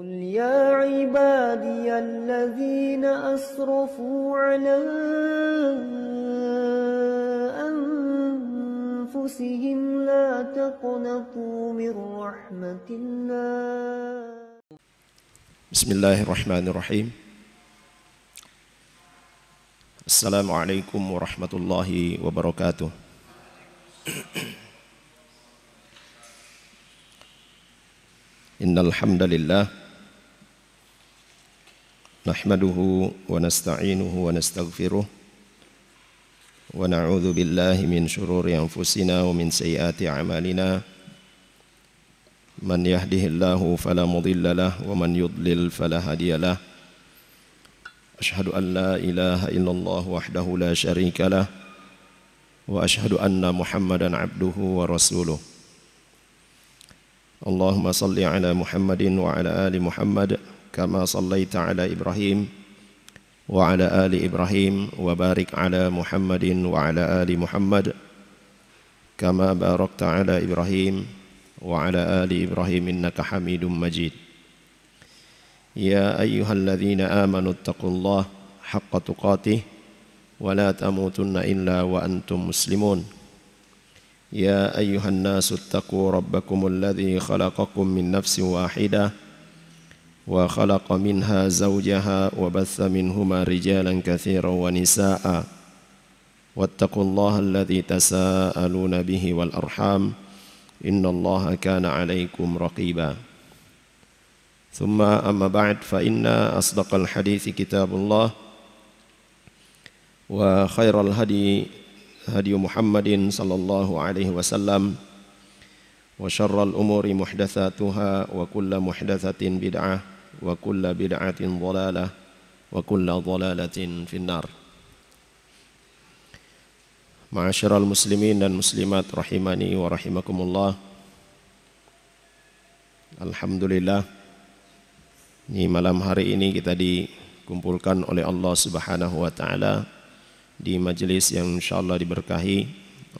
قل يا عبادي الذين أسرفوا على أنفسهم لا تقنطوا من رحمة الله بسم الله الرحمن الرحيم السلام عليكم ورحمة الله وبركاته إن الحمد لله نحمده ونستعينه ونستغفره ونعوذ بالله من شرور أنفسنا ومن سيئات أعمالنا من يهده الله فلا مضل له ومن يضلل فلا هادي له أشهد أن لا إله إلا الله وحده لا شريك له وأشهد أن محمدا عبده ورسوله اللهم صل على محمد وعلى آل محمد كما صليت على إبراهيم وعلى آل إبراهيم وبارك على محمد وعلى آل محمد كما باركت على إبراهيم وعلى آل إبراهيم إنك حميد مجيد يا أيها الذين آمنوا اتقوا الله حق تقاته ولا تموتن إلا وأنتم مسلمون يا أيها الناس اتقوا ربكم الذي خلقكم من نفس واحدة وخلق منها زوجها وبث منهما رجالا كثيرا ونساء واتقوا الله الذي تساءلون به والأرحام إن الله كان عليكم رقيبا ثم أما بعد فإن أصدق الحديث كتاب الله وخير الهدي هدي محمد صلى الله عليه وسلم وشر الأمور محدثاتها وكل محدثة بدعة وكل بدعة ضلالة وكل ضلالة في النار معاشر المسلمين والمسلمات رحمني ورحمكم الله Alhamdulillah Di malam hari ini kita dikumpulkan oleh Allah subhanahu wa ta'ala Di majelis yang insyaAllah diberkahi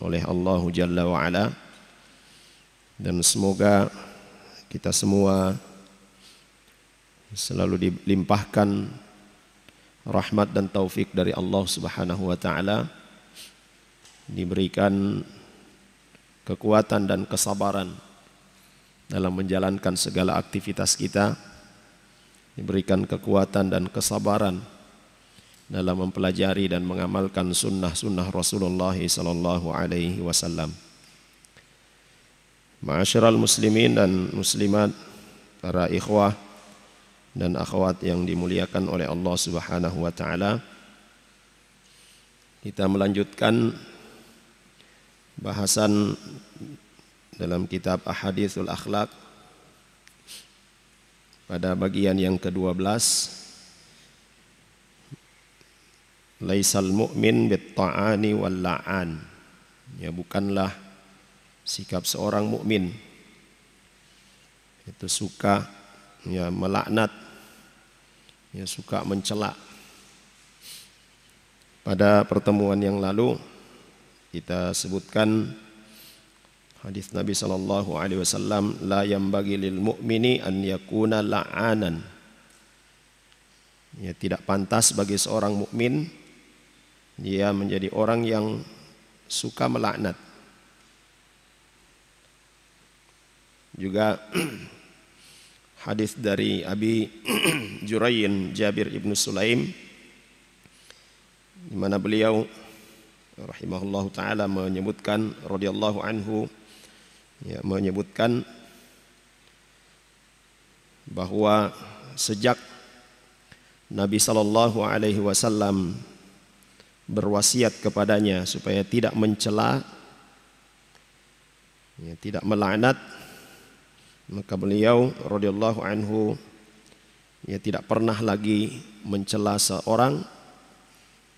oleh Allah Jalla wa ala Dan semoga kita semua selalu dilimpahkan rahmat dan taufik dari Allah Subhanahu wa taala diberikan kekuatan dan kesabaran dalam menjalankan segala aktivitas kita diberikan kekuatan dan kesabaran dalam mempelajari dan mengamalkan sunnah-sunnah Rasulullah sallallahu alaihi wasallam. Ma'asyiral muslimin dan muslimat, para ikhwah dan akhwat yang dimuliakan oleh Allah Subhanahu wa taala. Kita melanjutkan bahasan dalam kitab Ahaditsul Akhlak pada bagian yang ke-12 Laisal mu'min bitta'ani wal la'an Ya bukanlah sikap seorang mukmin itu suka ya melaknat ya suka mencela pada pertemuan yang lalu kita sebutkan hadis Nabi sallallahu alaihi wasallam la yambagi lil mukmini an yakuna la'anan ya tidak pantas bagi seorang mukmin dia menjadi orang yang suka melaknat juga hadis dari Abi Jurayn Jabir ibnu Sulaim di mana beliau rahimahullah taala menyebutkan radhiyallahu anhu ya menyebutkan bahwa sejak Nabi sallallahu alaihi wasallam berwasiat kepadanya supaya tidak mencela ya, tidak melaknat maka beliau radhiyallahu anhu ya tidak pernah lagi mencela seorang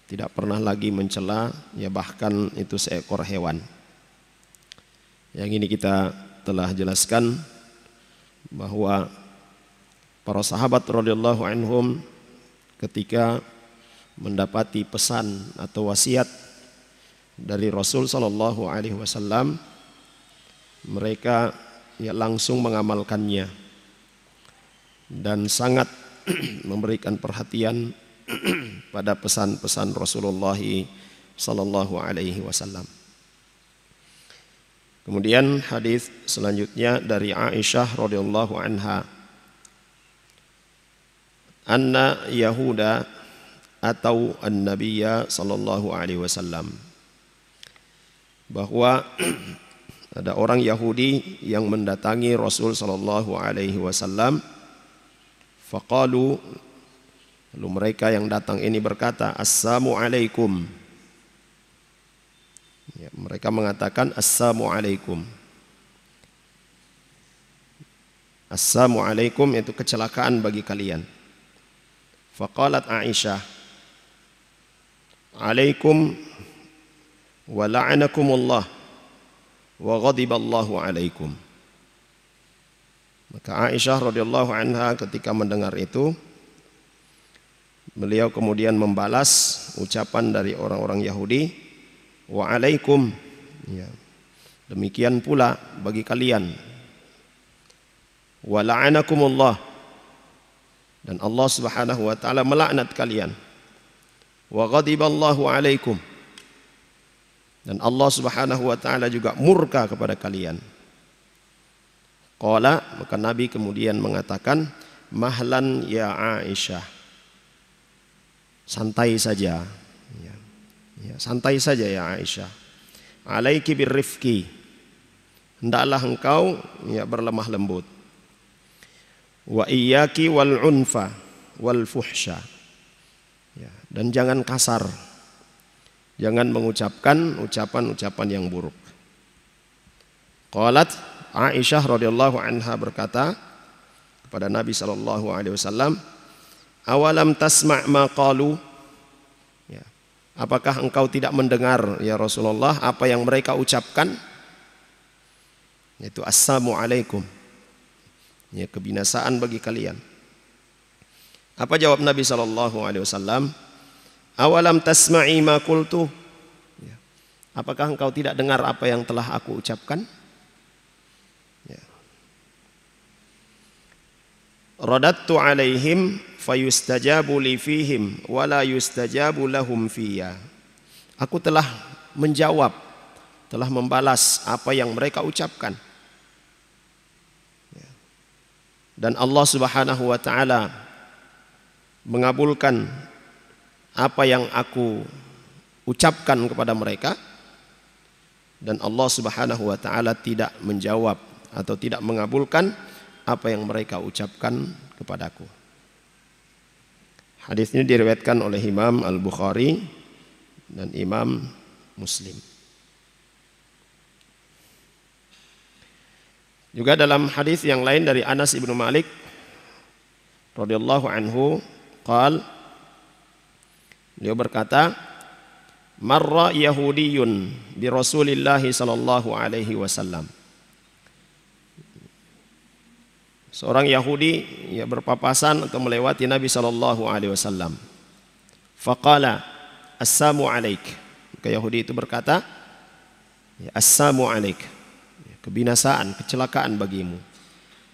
tidak pernah lagi mencela ya bahkan itu seekor hewan yang ini kita telah jelaskan bahwa para sahabat radhiyallahu anhum ketika mendapati pesan atau wasiat dari Rasul sallallahu alaihi wasallam mereka ya langsung mengamalkannya dan sangat memberikan perhatian pada pesan-pesan Rasulullah sallallahu alaihi wasallam. Kemudian hadis selanjutnya dari Aisyah radhiyallahu anha. Anna Yahuda atau an-nabiyya sallallahu alaihi wasallam. Bahwa ada orang Yahudi yang mendatangi Rasul sallallahu alaihi wasallam faqalu lalu mereka yang datang ini berkata assalamualaikum ya, mereka mengatakan assalamualaikum assalamualaikum itu kecelakaan bagi kalian faqalat Aisyah alaikum wa la'anakumullah wa ghadiballahu alaikum. Maka Aisyah radhiyallahu anha ketika mendengar itu beliau kemudian membalas ucapan dari orang-orang Yahudi wa alaikum ya. Demikian pula bagi kalian wa la'anakumullah dan Allah Subhanahu wa taala melaknat kalian wa ghadiballahu alaikum dan Allah Subhanahu wa taala juga murka kepada kalian. Qala maka Nabi kemudian mengatakan, "Mahlan ya Aisyah." Santai saja. Ya. ya santai saja ya Aisyah. Alaiki birrifqi. Hendaklah engkau ya berlemah lembut. Wa iyyaki wal unfa wal fuhsya. Ya, dan jangan kasar. Jangan mengucapkan ucapan-ucapan yang buruk. Qalat Aisyah radhiyallahu anha berkata kepada Nabi sallallahu alaihi wasallam, "Awalam tasma' ma qalu?" Ya. Apakah engkau tidak mendengar ya Rasulullah apa yang mereka ucapkan? Yaitu alaikum. Ya kebinasaan bagi kalian. Apa jawab Nabi sallallahu alaihi wasallam? Awalam tasma'i ma qultu? Ya. Apakah engkau tidak dengar apa yang telah aku ucapkan? Ya. Radattu alaihim fayustajabu li fihim wa yustajabu lahum fiyya. Aku telah menjawab, telah membalas apa yang mereka ucapkan. Ya. Dan Allah Subhanahu wa taala mengabulkan apa yang aku ucapkan kepada mereka dan Allah Subhanahu wa taala tidak menjawab atau tidak mengabulkan apa yang mereka ucapkan kepadaku. Hadis ini diriwayatkan oleh Imam Al-Bukhari dan Imam Muslim. Juga dalam hadis yang lain dari Anas ibnu Malik radhiyallahu anhu, qala Beliau berkata, "Marra Yahudiyun bi Rasulillah sallallahu alaihi wasallam." Seorang Yahudi ia berpapasan atau melewati Nabi sallallahu alaihi wasallam. Faqala, "Assalamu alaik." Maka Yahudi itu berkata, ya, "Assalamu alaik." Ya, kebinasaan, kecelakaan bagimu.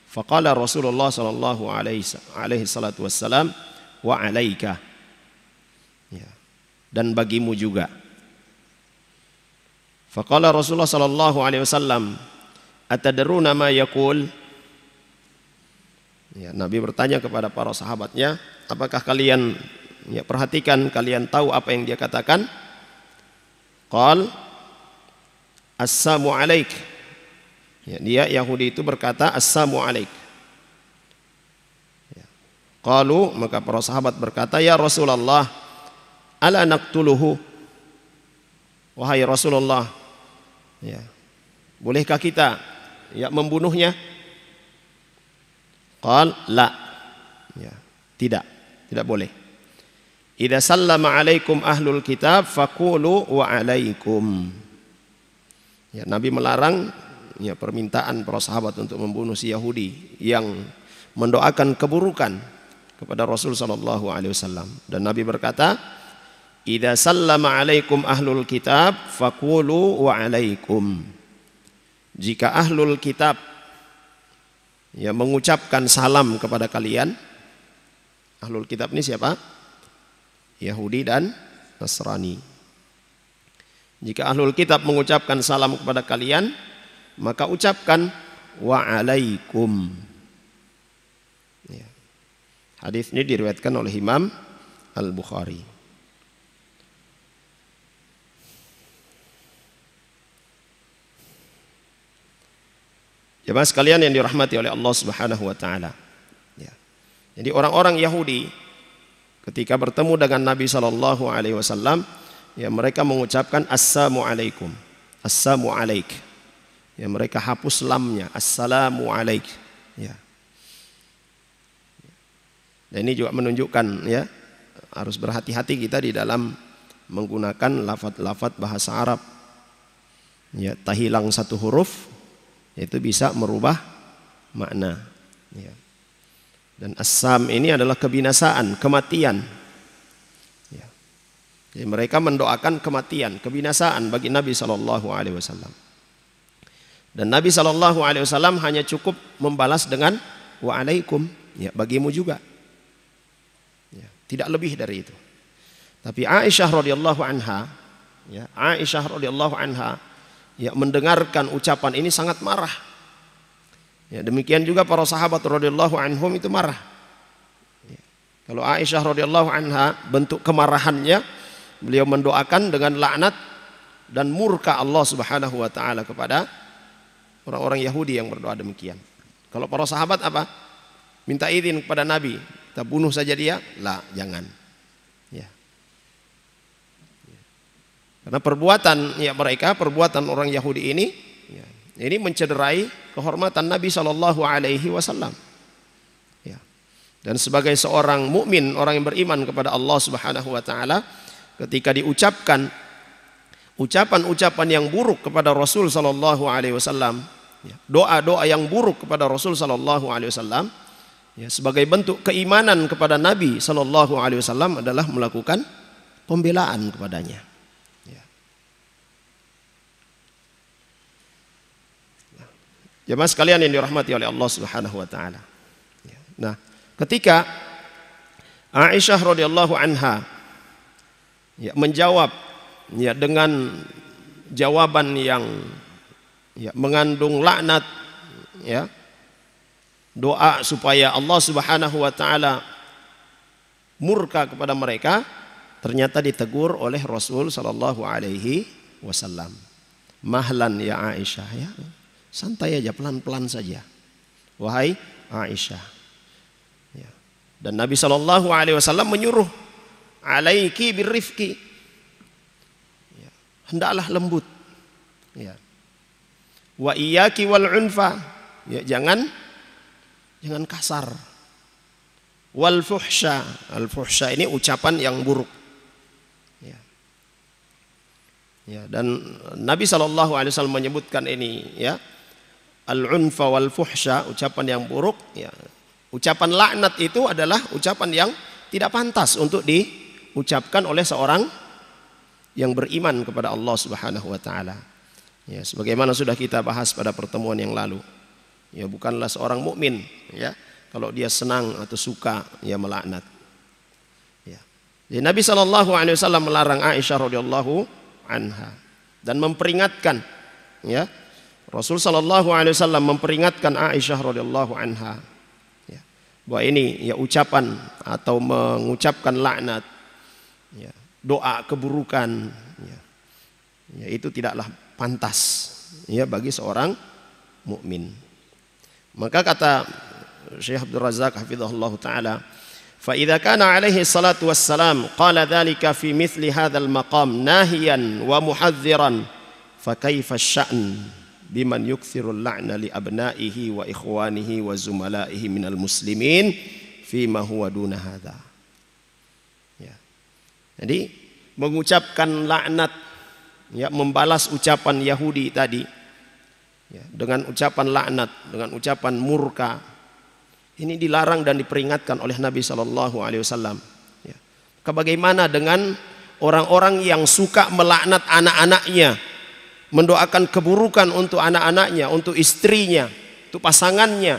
Faqala Rasulullah sallallahu alaihi salatu wasallam, "Wa alaika." dan bagimu juga. Faqala Rasulullah sallallahu alaihi wasallam, "Atadruna ma yaqul?" Ya, Nabi bertanya kepada para sahabatnya, "Apakah kalian ya perhatikan kalian tahu apa yang dia katakan?" Qal Assalamu alaik. Ya, dia Yahudi itu berkata Assalamu alaik. Kalu ya. Qalu maka para sahabat berkata, "Ya Rasulullah, ala naqtuluhu wahai Rasulullah ya bolehkah kita ya membunuhnya qal la ya tidak tidak boleh idza sallama alaikum ahlul kitab faqulu wa alaikum ya nabi melarang ya permintaan para sahabat untuk membunuh si Yahudi yang mendoakan keburukan kepada Rasul sallallahu alaihi wasallam dan nabi berkata Idza sallama alaikum ahlul kitab faqulu wa alaikum. Jika ahlul kitab ya mengucapkan salam kepada kalian, ahlul kitab ini siapa? Yahudi dan Nasrani. Jika ahlul kitab mengucapkan salam kepada kalian, maka ucapkan wa alaikum. Ya. Hadis ini diriwayatkan oleh Imam Al Bukhari. Jemaah sekalian yang dirahmati oleh Allah Subhanahu wa taala. Ya. Jadi orang-orang Yahudi ketika bertemu dengan Nabi sallallahu alaihi wasallam, ya mereka mengucapkan assalamu alaikum. Assalamu alaik. Ya mereka hapus lamnya assalamu alaik. Ya. Dan ini juga menunjukkan ya harus berhati-hati kita di dalam menggunakan lafat-lafat bahasa Arab. Ya, tahilang satu huruf itu bisa merubah makna. Ya. Dan asam ini adalah kebinasaan, kematian. Ya. Jadi mereka mendoakan kematian, kebinasaan bagi Nabi Shallallahu Alaihi Wasallam. Dan Nabi Shallallahu Alaihi Wasallam hanya cukup membalas dengan waalaikum, ya bagimu juga. Ya, tidak lebih dari itu. Tapi Aisyah radhiyallahu anha, ya, Aisyah radhiyallahu anha ya mendengarkan ucapan ini sangat marah. Ya, demikian juga para sahabat radhiyallahu anhum itu marah. Ya. Kalau Aisyah radhiyallahu anha bentuk kemarahannya beliau mendoakan dengan laknat dan murka Allah Subhanahu wa taala kepada orang-orang Yahudi yang berdoa demikian. Kalau para sahabat apa? Minta izin kepada Nabi, kita bunuh saja dia? Lah, jangan. Karena perbuatan ya mereka, perbuatan orang Yahudi ini ya, ini mencederai kehormatan Nabi Shallallahu alaihi wasallam. Ya. Dan sebagai seorang mukmin, orang yang beriman kepada Allah Subhanahu wa taala, ketika diucapkan ucapan-ucapan yang buruk kepada Rasul Shallallahu alaihi wasallam, ya, doa-doa yang buruk kepada Rasul Shallallahu alaihi wasallam, ya, sebagai bentuk keimanan kepada Nabi Shallallahu Alaihi Wasallam adalah melakukan pembelaan kepadanya. Jemaah sekalian yang dirahmati oleh Allah Subhanahu wa taala. Ya. Nah, ketika Aisyah radhiyallahu anha ya, menjawab ya dengan jawaban yang ya, mengandung laknat ya doa supaya Allah Subhanahu wa taala murka kepada mereka ternyata ditegur oleh Rasul sallallahu alaihi wasallam. Mahlan ya Aisyah ya. Santai aja, pelan-pelan saja. Wahai Aisyah. Ya. Dan Nabi Shallallahu Alaihi Wasallam menyuruh, alaiki birrifki. Ya. Hendaklah lembut. Ya. Wa iyaki wal unfa. Ya, jangan jangan kasar. Wal fuhsha Al fuhsha ini ucapan yang buruk. Ya, ya dan Nabi Shallallahu Alaihi Wasallam menyebutkan ini, ya, al-unfa wal fuhsha ucapan yang buruk, ya. Ucapan laknat itu adalah ucapan yang tidak pantas untuk diucapkan oleh seorang yang beriman kepada Allah Subhanahu wa taala. Ya, sebagaimana sudah kita bahas pada pertemuan yang lalu. Ya, bukanlah seorang mukmin, ya, kalau dia senang atau suka ya melaknat. Ya. Jadi Nabi Shallallahu alaihi wasallam melarang Aisyah radhiyallahu anha dan memperingatkan ya Rasul Shallallahu Alaihi Wasallam memperingatkan Aisyah radhiyallahu anha ya, bahwa ini ya ucapan atau mengucapkan laknat, ya, doa keburukan, ya, ya, itu tidaklah pantas ya bagi seorang mukmin. Maka kata Syekh Abdul Razak hafizahullah taala, fa idza kana alaihi salatu wassalam qala dzalika fi mithli hadzal maqam nahiyan wa muhadziran fa kaifa sya'an? biman yuksirul la'na li abnaihi wa ikhwanihi wa zumalaihi minal muslimin fima huwa duna hadha. Ya. Jadi mengucapkan laknat ya membalas ucapan Yahudi tadi ya, dengan ucapan laknat, dengan ucapan murka. Ini dilarang dan diperingatkan oleh Nabi Shallallahu alaihi wasallam. Ya. Bagaimana dengan orang-orang yang suka melaknat anak-anaknya, mendoakan keburukan untuk anak-anaknya, untuk istrinya, untuk pasangannya,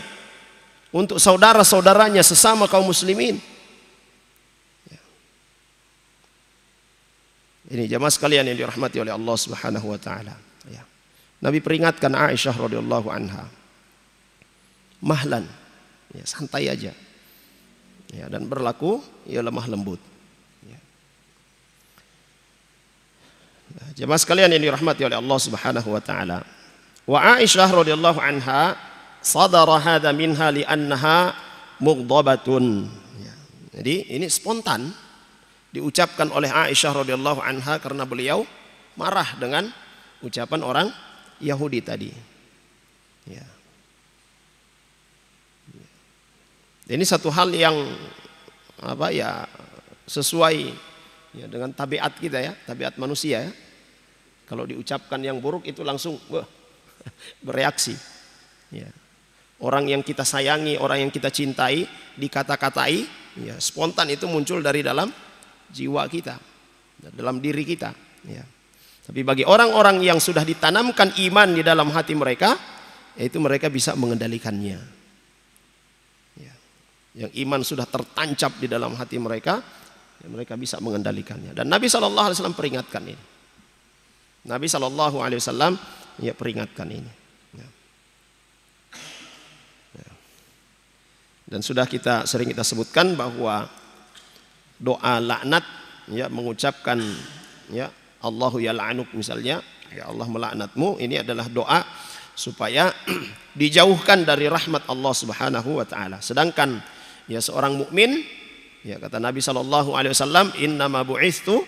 untuk saudara-saudaranya sesama kaum muslimin. Ya. Ini jamaah sekalian yang dirahmati oleh Allah Subhanahu wa taala. Ya. Nabi peringatkan Aisyah radhiyallahu anha. Mahlan. Ya, santai aja. Ya, dan berlaku ya lemah lembut. Jemaah sekalian yang dirahmati oleh Allah Subhanahu wa taala. Wa Aisyah radhiyallahu anha sadara hadha minha annaha mughdabatun. Ya. Jadi ini spontan diucapkan oleh Aisyah radhiyallahu anha karena beliau marah dengan ucapan orang Yahudi tadi. Ya. Ini satu hal yang apa ya sesuai ya, dengan tabiat kita ya, tabiat manusia ya. Kalau diucapkan yang buruk itu langsung wah, bereaksi. Ya. Orang yang kita sayangi, orang yang kita cintai, dikata-katai, ya, spontan itu muncul dari dalam jiwa kita, dalam diri kita. Ya. Tapi bagi orang-orang yang sudah ditanamkan iman di dalam hati mereka, yaitu mereka bisa mengendalikannya. Ya. Yang iman sudah tertancap di dalam hati mereka, Ya, mereka bisa mengendalikannya. Dan Nabi Shallallahu Alaihi Wasallam peringatkan ini. Nabi Shallallahu Alaihi Wasallam ya peringatkan ini. Ya. Ya. Dan sudah kita sering kita sebutkan bahwa doa laknat ya mengucapkan ya Allahu yal'anuk misalnya ya Allah melaknatmu ini adalah doa supaya dijauhkan dari rahmat Allah Subhanahu wa taala. Sedangkan ya seorang mukmin Ya, kata Nabi Shallallahu Alaihi Wasallam, Inna bu'istu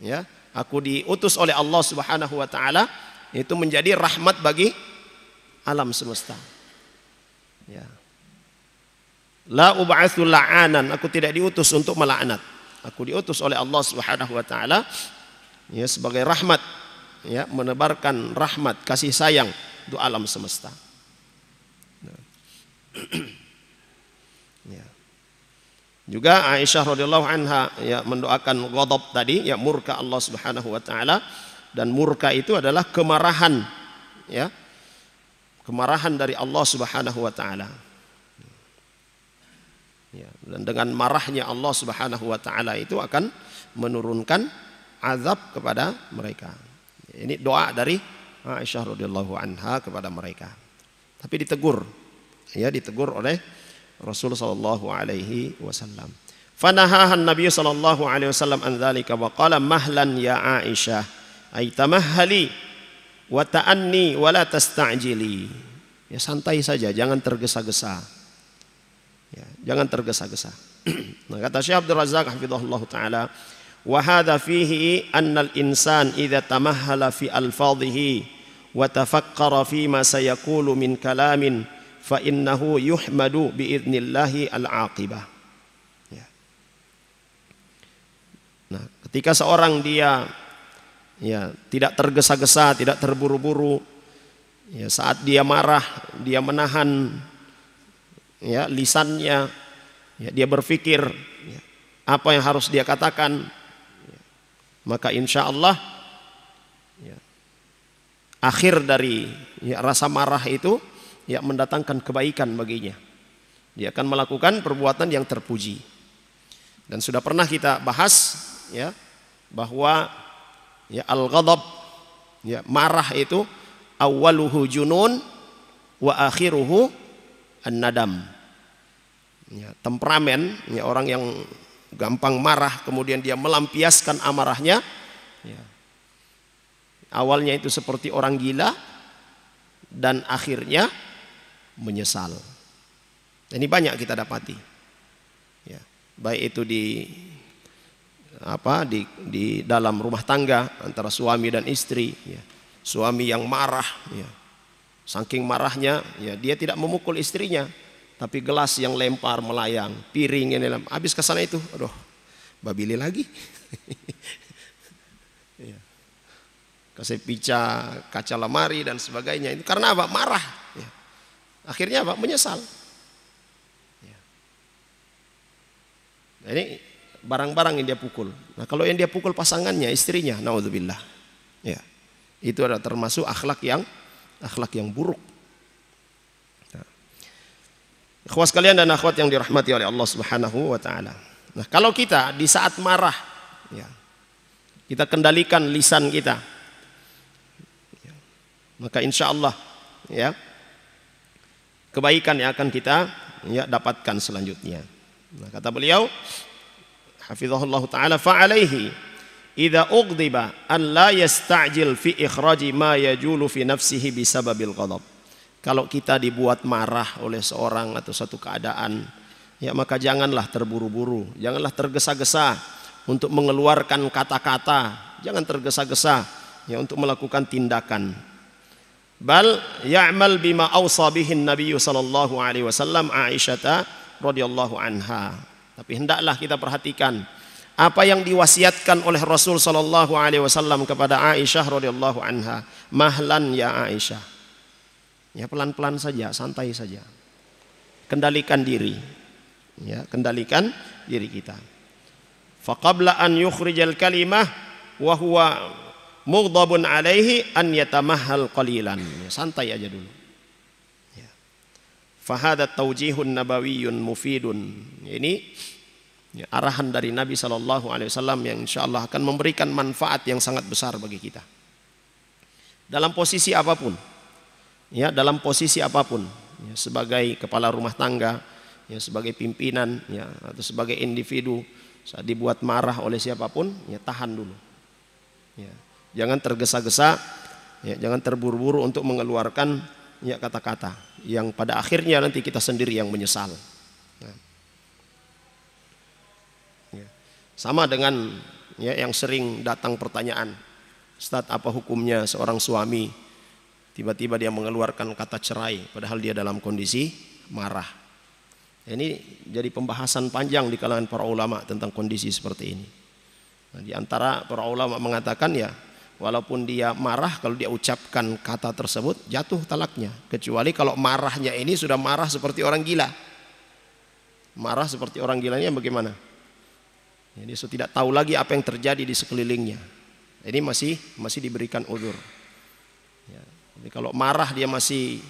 ya aku diutus oleh Allah Subhanahu Wa Taala itu menjadi rahmat bagi alam semesta. Ya. La ub'atsu la'anan, aku tidak diutus untuk melaknat. Aku diutus oleh Allah Subhanahu wa taala ya sebagai rahmat ya menebarkan rahmat kasih sayang untuk alam semesta. Nah. Juga Aisyah radhiyallahu anha ya mendoakan ghadab tadi ya murka Allah Subhanahu wa taala dan murka itu adalah kemarahan ya. Kemarahan dari Allah Subhanahu wa taala. Ya, dan dengan marahnya Allah Subhanahu wa taala itu akan menurunkan azab kepada mereka. Ini doa dari Aisyah radhiyallahu anha kepada mereka. Tapi ditegur ya ditegur oleh Rasul sallallahu alaihi wasallam. Fanahahan Nabi sallallahu alaihi wasallam an dzalika wa qala mahlan ya Aisyah ay tamahhali wa ta'anni wa la tasta'jili. Ya santai saja, jangan tergesa-gesa. Ya, jangan tergesa-gesa. nah, kata Syekh Abdul Razak hafizahullah taala, wa hadha fihi anna al-insan idza tamahhala fi alfadhihi wa tafakkara fi ma sayaqulu min kalamin fa innahu yuhmadu biidnillahi al-aqibah. Ya. Nah, ketika seorang dia ya tidak tergesa-gesa, tidak terburu-buru, ya, saat dia marah, dia menahan ya lisannya, ya, dia berpikir ya, apa yang harus dia katakan, ya, maka insya Allah ya, akhir dari ya, rasa marah itu yang mendatangkan kebaikan baginya. Dia akan melakukan perbuatan yang terpuji. Dan sudah pernah kita bahas ya bahwa ya al-ghadab ya marah itu awaluhu junun wa akhiruhu an-nadam. Ya, temperamen ya orang yang gampang marah kemudian dia melampiaskan amarahnya ya. awalnya itu seperti orang gila dan akhirnya menyesal. Ini banyak kita dapati. Ya, baik itu di apa di, di dalam rumah tangga antara suami dan istri, ya. suami yang marah, ya. saking marahnya, ya dia tidak memukul istrinya, tapi gelas yang lempar melayang, piring yang dalam, habis ke sana itu, aduh, babili lagi. Ya. Kasih pica, kaca lemari dan sebagainya. Itu karena apa? Marah. Akhirnya apa? Menyesal. Ya. Nah, ini barang-barang yang dia pukul. Nah kalau yang dia pukul pasangannya, istrinya, naudzubillah. Ya, itu adalah termasuk akhlak yang akhlak yang buruk. Nah. Ikhwas kalian dan akhwat yang dirahmati oleh Allah Subhanahu wa taala. Nah, kalau kita di saat marah ya, kita kendalikan lisan kita. Ya, maka insya Allah ya kebaikan yang akan kita ya dapatkan selanjutnya. Nah, kata beliau, hafizahullah taala fa alaihi idza ughdiba an la yasta'jil fi ikhraji ma yajulu fi nafsihi bisababil ghadab. Kalau kita dibuat marah oleh seorang atau satu keadaan, ya maka janganlah terburu-buru, janganlah tergesa-gesa untuk mengeluarkan kata-kata, jangan tergesa-gesa ya untuk melakukan tindakan bal ya'mal bima awsa bihin nabiyyu sallallahu alaihi wasallam Aisyah radhiyallahu anha. Tapi hendaklah kita perhatikan apa yang diwasiatkan oleh Rasul sallallahu alaihi wasallam kepada Aisyah radhiyallahu anha. Mahlan ya Aisyah. Ya pelan-pelan saja, santai saja. Kendalikan diri. Ya, kendalikan diri kita. Faqabla an yukhrijal kalimah wa huwa mughdabun alaihi an yatamahhal qalilan. Ya, santai aja dulu. Ya. Fahada taujihun nabawiyyun mufidun. Ini ya, arahan dari Nabi sallallahu Alaihi Wasallam yang insya Allah akan memberikan manfaat yang sangat besar bagi kita. Dalam posisi apapun, ya dalam posisi apapun, ya, sebagai kepala rumah tangga, ya sebagai pimpinan, ya atau sebagai individu saat dibuat marah oleh siapapun, ya tahan dulu. Ya, Jangan tergesa-gesa, ya, jangan terburu-buru untuk mengeluarkan ya kata-kata yang pada akhirnya nanti kita sendiri yang menyesal. Ya. ya. Sama dengan ya yang sering datang pertanyaan, "Ustaz, apa hukumnya seorang suami tiba-tiba dia mengeluarkan kata cerai padahal dia dalam kondisi marah?" Ya, ini jadi pembahasan panjang di kalangan para ulama tentang kondisi seperti ini. Nah, di antara para ulama mengatakan ya walaupun dia marah kalau dia ucapkan kata tersebut jatuh talaknya kecuali kalau marahnya ini sudah marah seperti orang gila marah seperti orang gilanya bagaimana jadi sudah tidak tahu lagi apa yang terjadi di sekelilingnya ini masih masih diberikan udur ya. Jadi kalau marah dia masih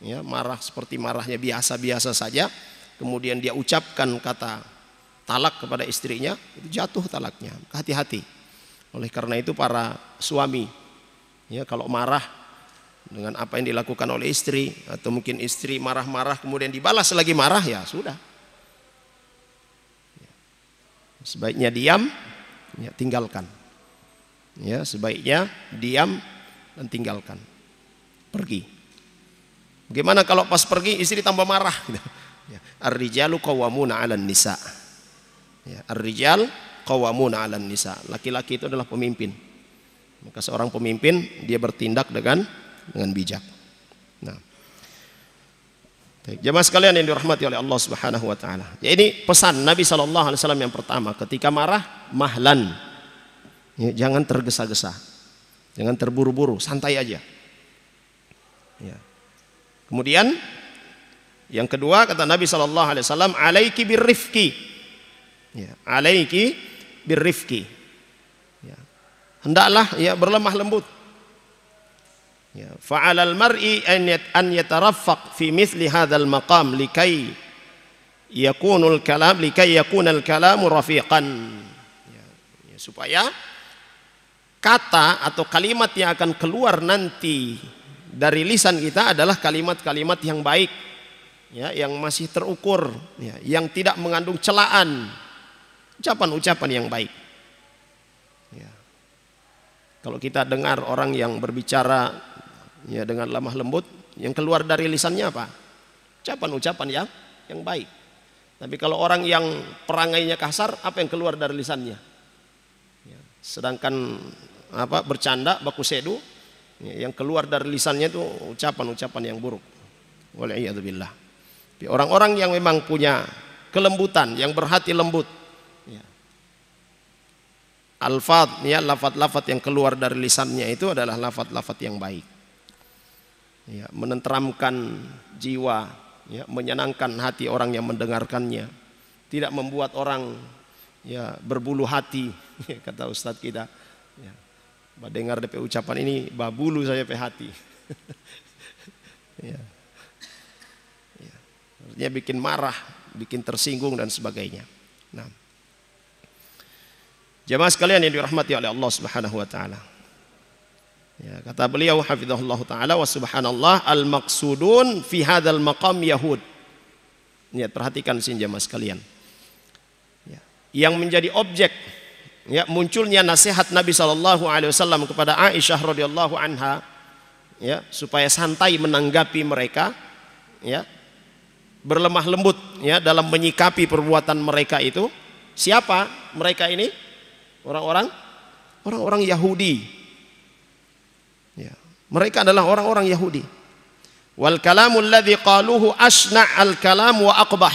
ya, marah seperti marahnya biasa-biasa saja kemudian dia ucapkan kata talak kepada istrinya itu jatuh talaknya hati-hati oleh karena itu para suami ya kalau marah dengan apa yang dilakukan oleh istri atau mungkin istri marah-marah kemudian dibalas lagi marah ya sudah. Ya. Sebaiknya diam, ya tinggalkan. Ya, sebaiknya diam dan tinggalkan. Pergi. Bagaimana kalau pas pergi istri tambah marah? Ya. Ar-rijalu qawwamuna 'alan nisa. Ya, ar-rijal qawamuna 'alan nisa. Laki-laki itu adalah pemimpin. Maka seorang pemimpin dia bertindak dengan dengan bijak. Nah. jemaah sekalian yang dirahmati oleh Allah Subhanahu wa taala. Ya ini pesan Nabi sallallahu alaihi wasallam yang pertama ketika marah mahlan. Ya, jangan tergesa-gesa. Jangan terburu-buru, santai aja. Ya. Kemudian yang kedua kata Nabi sallallahu alaihi wasallam, "Alaiki birrifqi." Ya, "Alaiki birrifki. Ya. Hendaklah ya berlemah lembut. Ya, fa'alal mar'i an yat an yataraffaq fi mithli hadzal maqam likai yakunul kalam likai yakunal kalamu rafiqan. Ya, ya, supaya kata atau kalimat yang akan keluar nanti dari lisan kita adalah kalimat-kalimat yang baik ya yang masih terukur ya yang tidak mengandung celaan ucapan-ucapan yang baik. Ya. Kalau kita dengar orang yang berbicara ya dengan lemah lembut, yang keluar dari lisannya apa? Ucapan-ucapan yang yang baik. Tapi kalau orang yang perangainya kasar, apa yang keluar dari lisannya? Ya. Sedangkan apa bercanda, baku sedu, ya, yang keluar dari lisannya itu ucapan-ucapan yang buruk. Waliyadzubillah. Orang-orang yang memang punya kelembutan, yang berhati lembut, alfad ya lafat-lafat yang keluar dari lisannya itu adalah lafat-lafat yang baik ya menenteramkan jiwa ya menyenangkan hati orang yang mendengarkannya tidak membuat orang ya berbulu hati ya, kata ustadz kita ya dengar DP ucapan ini babulu saya pe hati ya. ya artinya bikin marah bikin tersinggung dan sebagainya nah Jemaah sekalian yang dirahmati oleh Allah Subhanahu wa taala. Ya, kata beliau hafizahullah taala wa subhanallah al maqsudun fi hadzal maqam yahud. Ya, perhatikan sini jemaah sekalian. Ya, yang menjadi objek ya munculnya nasihat Nabi Shallallahu alaihi wasallam kepada Aisyah radhiyallahu anha ya supaya santai menanggapi mereka ya berlemah lembut ya dalam menyikapi perbuatan mereka itu siapa mereka ini Orang-orang orang-orang Yahudi. Ya. Mereka adalah orang-orang Yahudi. Wal kalamu alladhi qaluhu asna al kalam wa aqbah.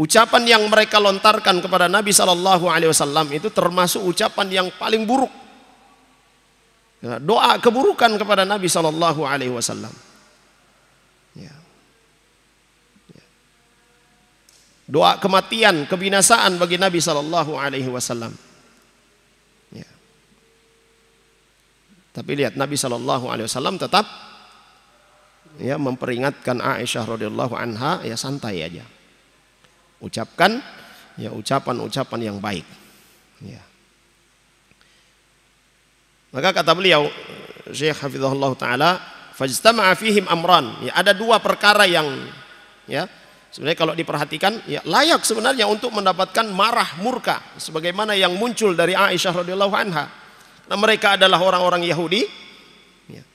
Ucapan yang mereka lontarkan kepada Nabi Shallallahu Alaihi Wasallam itu termasuk ucapan yang paling buruk. Ya, doa keburukan kepada Nabi Shallallahu Alaihi Wasallam. doa kematian, kebinasaan bagi Nabi Shallallahu Alaihi Wasallam. Ya. Tapi lihat Nabi Shallallahu Alaihi Wasallam tetap ya memperingatkan Aisyah radhiyallahu anha ya santai aja. Ucapkan ya ucapan-ucapan yang baik. Ya. Maka kata beliau Syekh Hafizahullah taala, fajtama'a fihim amran. Ya, ada dua perkara yang ya Sebenarnya kalau diperhatikan ya layak sebenarnya untuk mendapatkan marah murka sebagaimana yang muncul dari Aisyah radhiyallahu anha. Nah, mereka adalah orang-orang Yahudi. Ya.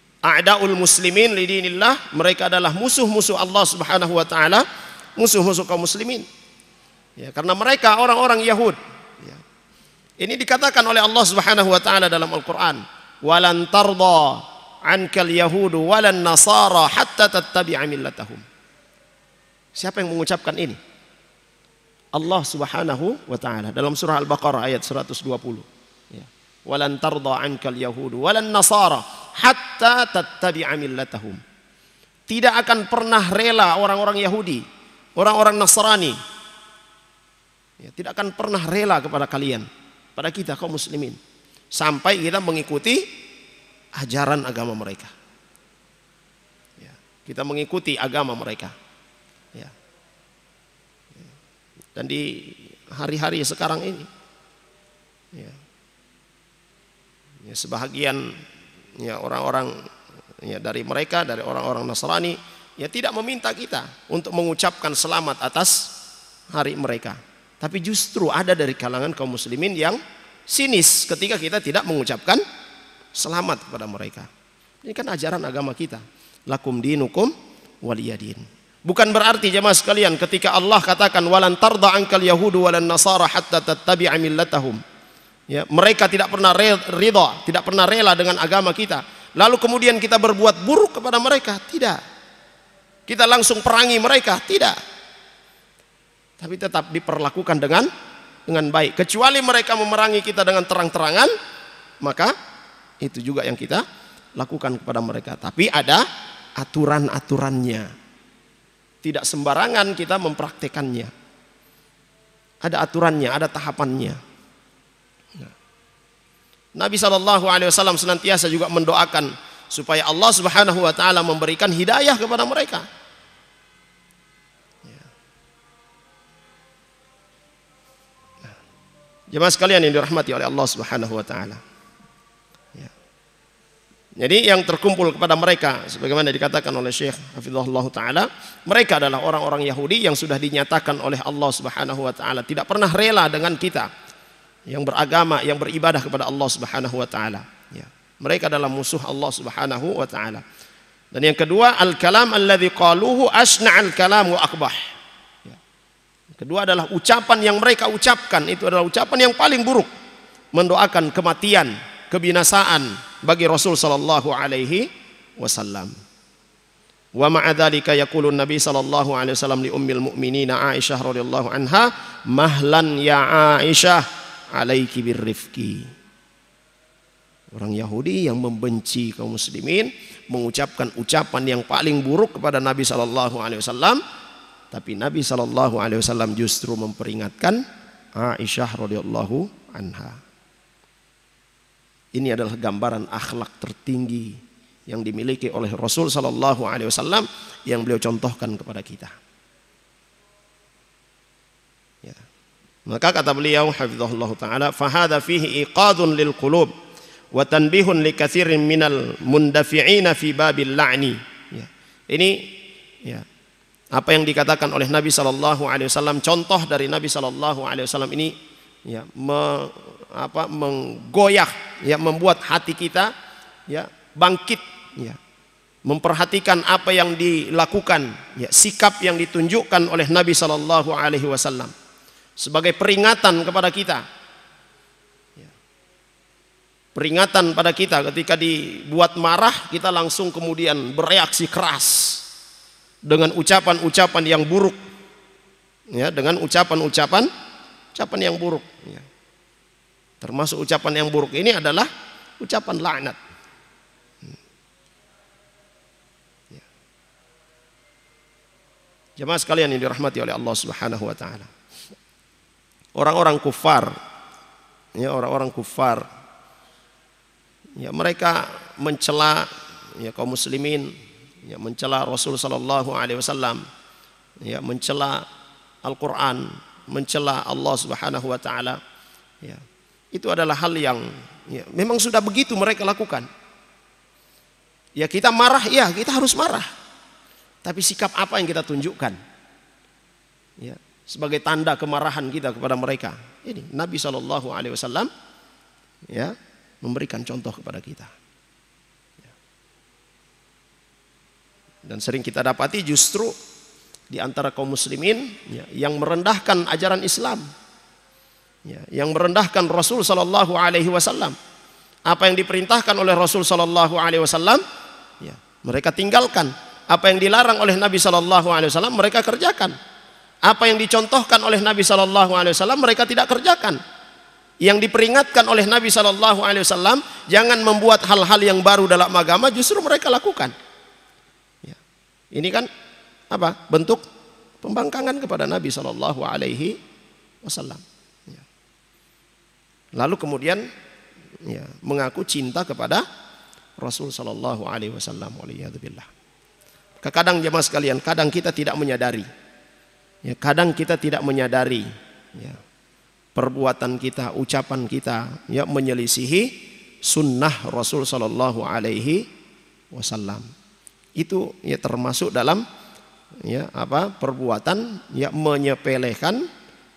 muslimin lidinillah, mereka adalah musuh-musuh Allah Subhanahu wa taala, musuh-musuh kaum muslimin. Ya, karena mereka orang-orang Yahud. Ya. Ini dikatakan oleh Allah Subhanahu wa taala dalam Al-Qur'an, "Walan tardha ankal yahudu walan nasara hatta tattabi'a millatahum." Siapa yang mengucapkan ini? Allah Subhanahu wa taala dalam surah Al-Baqarah ayat 120. Ya. Walan tarda ankal yahudu walan nasara hatta tattabi'a millatahum. Tidak akan pernah rela orang-orang Yahudi, orang-orang Nasrani. Ya, tidak akan pernah rela kepada kalian, pada kita kaum muslimin sampai kita mengikuti ajaran agama mereka. Ya, kita mengikuti agama mereka. dan di hari-hari sekarang ini. Ya. Ya, sebahagian ya orang-orang ya dari mereka dari orang-orang Nasrani ya tidak meminta kita untuk mengucapkan selamat atas hari mereka. Tapi justru ada dari kalangan kaum muslimin yang sinis ketika kita tidak mengucapkan selamat kepada mereka. Ini kan ajaran agama kita. Lakum dinukum waliyadin. Bukan berarti jemaah sekalian ketika Allah katakan walan tarda angkal yahudu walan nasara hatta tattabi'a millatahum. Ya, mereka tidak pernah ridha, tidak pernah rela dengan agama kita. Lalu kemudian kita berbuat buruk kepada mereka? Tidak. Kita langsung perangi mereka? Tidak. Tapi tetap diperlakukan dengan dengan baik. Kecuali mereka memerangi kita dengan terang-terangan, maka itu juga yang kita lakukan kepada mereka. Tapi ada aturan-aturannya. Tidak sembarangan kita mempraktekannya. Ada aturannya, ada tahapannya. Nah. Nabi Shallallahu Alaihi Wasallam senantiasa juga mendoakan supaya Allah Subhanahu Wa Taala memberikan hidayah kepada mereka. Ya. Nah. Jemaah sekalian yang dirahmati oleh Allah Subhanahu wa taala. Jadi yang terkumpul kepada mereka sebagaimana dikatakan oleh Syekh Hafizahullah taala, mereka adalah orang-orang Yahudi yang sudah dinyatakan oleh Allah Subhanahu wa taala tidak pernah rela dengan kita yang beragama, yang beribadah kepada Allah Subhanahu wa taala. Ya. Mereka adalah musuh Allah Subhanahu wa taala. Dan yang kedua, al-kalam Alladhi qaluhu asna al-kalam wa akbah. Ya. Kedua adalah ucapan yang mereka ucapkan itu adalah ucapan yang paling buruk, mendoakan kematian, kebinasaan, bagi Rasul sallallahu alaihi wasallam. Wa ma'a dzalika yaqulu Nabi sallallahu alaihi wasallam li ummil Mu'minin, Aisyah radhiyallahu anha, "Mahlan ya Aisyah, alaiki birrifqi." Orang Yahudi yang membenci kaum muslimin mengucapkan ucapan yang paling buruk kepada Nabi sallallahu alaihi wasallam, tapi Nabi sallallahu alaihi wasallam justru memperingatkan Aisyah radhiyallahu anha. Ini adalah gambaran akhlak tertinggi yang dimiliki oleh Rasul Sallallahu Alaihi Wasallam yang beliau contohkan kepada kita. Ya. Maka kata beliau, Hafizahullah Taala, fahada fihi iqadun lil qulub wa tanbihun li kathirin minal mundafi'ina fi babil la'ni. Ya. Ini ya, apa yang dikatakan oleh Nabi Shallallahu Alaihi Wasallam contoh dari Nabi Shallallahu Alaihi Wasallam ini ya, me, apa menggoyah ya membuat hati kita ya bangkit ya memperhatikan apa yang dilakukan ya sikap yang ditunjukkan oleh Nabi Shallallahu alaihi wasallam sebagai peringatan kepada kita ya. peringatan pada kita ketika dibuat marah kita langsung kemudian bereaksi keras dengan ucapan-ucapan yang buruk ya dengan ucapan-ucapan ucapan yang buruk ya. Termasuk ucapan yang buruk ini adalah ucapan laknat. Ya. Jemaah sekalian yang dirahmati oleh Allah Subhanahu wa taala. Orang-orang kufar ya orang-orang kufar ya mereka mencela ya kaum muslimin ya mencela Rasul sallallahu alaihi wasallam ya mencela Al-Qur'an mencela Allah Subhanahu wa taala ya itu adalah hal yang ya, memang sudah begitu mereka lakukan. Ya kita marah, ya kita harus marah. Tapi sikap apa yang kita tunjukkan? Ya, sebagai tanda kemarahan kita kepada mereka. Ini Nabi Shallallahu Alaihi Wasallam ya memberikan contoh kepada kita. Ya. Dan sering kita dapati justru di antara kaum muslimin ya, yang merendahkan ajaran Islam ya, yang merendahkan Rasul Shallallahu Alaihi Wasallam. Apa yang diperintahkan oleh Rasul Shallallahu Alaihi Wasallam, ya, mereka tinggalkan. Apa yang dilarang oleh Nabi Shallallahu Alaihi Wasallam, mereka kerjakan. Apa yang dicontohkan oleh Nabi Shallallahu Alaihi Wasallam, mereka tidak kerjakan. Yang diperingatkan oleh Nabi Shallallahu Alaihi Wasallam, jangan membuat hal-hal yang baru dalam agama, justru mereka lakukan. Ya. Ini kan apa bentuk pembangkangan kepada Nabi Shallallahu Alaihi Wasallam. Lalu kemudian ya, mengaku cinta kepada Rasul Shallallahu Alaihi Wasallam. Kadang jemaah sekalian, kadang kita tidak menyadari. Ya, kadang kita tidak menyadari ya, perbuatan kita, ucapan kita ya menyelisihi sunnah Rasul Shallallahu Alaihi Wasallam. Itu ya termasuk dalam ya apa perbuatan yang menyepelekan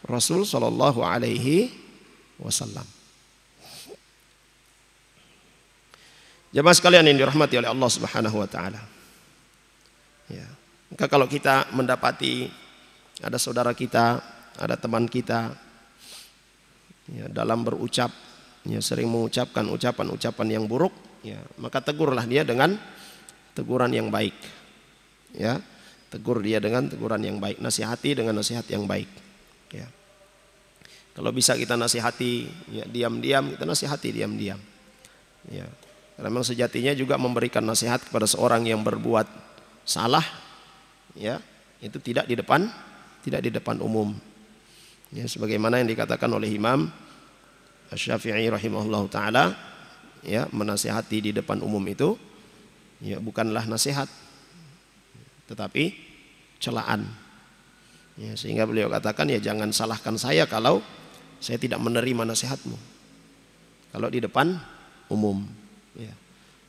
Rasul Shallallahu Alaihi wasallam. Jemaah sekalian yang dirahmati oleh Allah Subhanahu wa taala. Ya. Maka kalau kita mendapati ada saudara kita, ada teman kita ya, dalam berucap ya sering mengucapkan ucapan-ucapan yang buruk, ya, maka tegurlah dia dengan teguran yang baik. Ya. Tegur dia dengan teguran yang baik, nasihati dengan nasihat yang baik. Kalau bisa kita nasihati, ya diam-diam kita nasihati diam-diam. Ya. Karena memang sejatinya juga memberikan nasihat kepada seorang yang berbuat salah, ya itu tidak di depan, tidak di depan umum. Ya, sebagaimana yang dikatakan oleh Imam Syafi'i rahimahullah taala, ya menasihati di depan umum itu, ya bukanlah nasihat, tetapi celaan. Ya, sehingga beliau katakan ya jangan salahkan saya kalau saya tidak menerima nasihatmu. Kalau di depan umum, ya.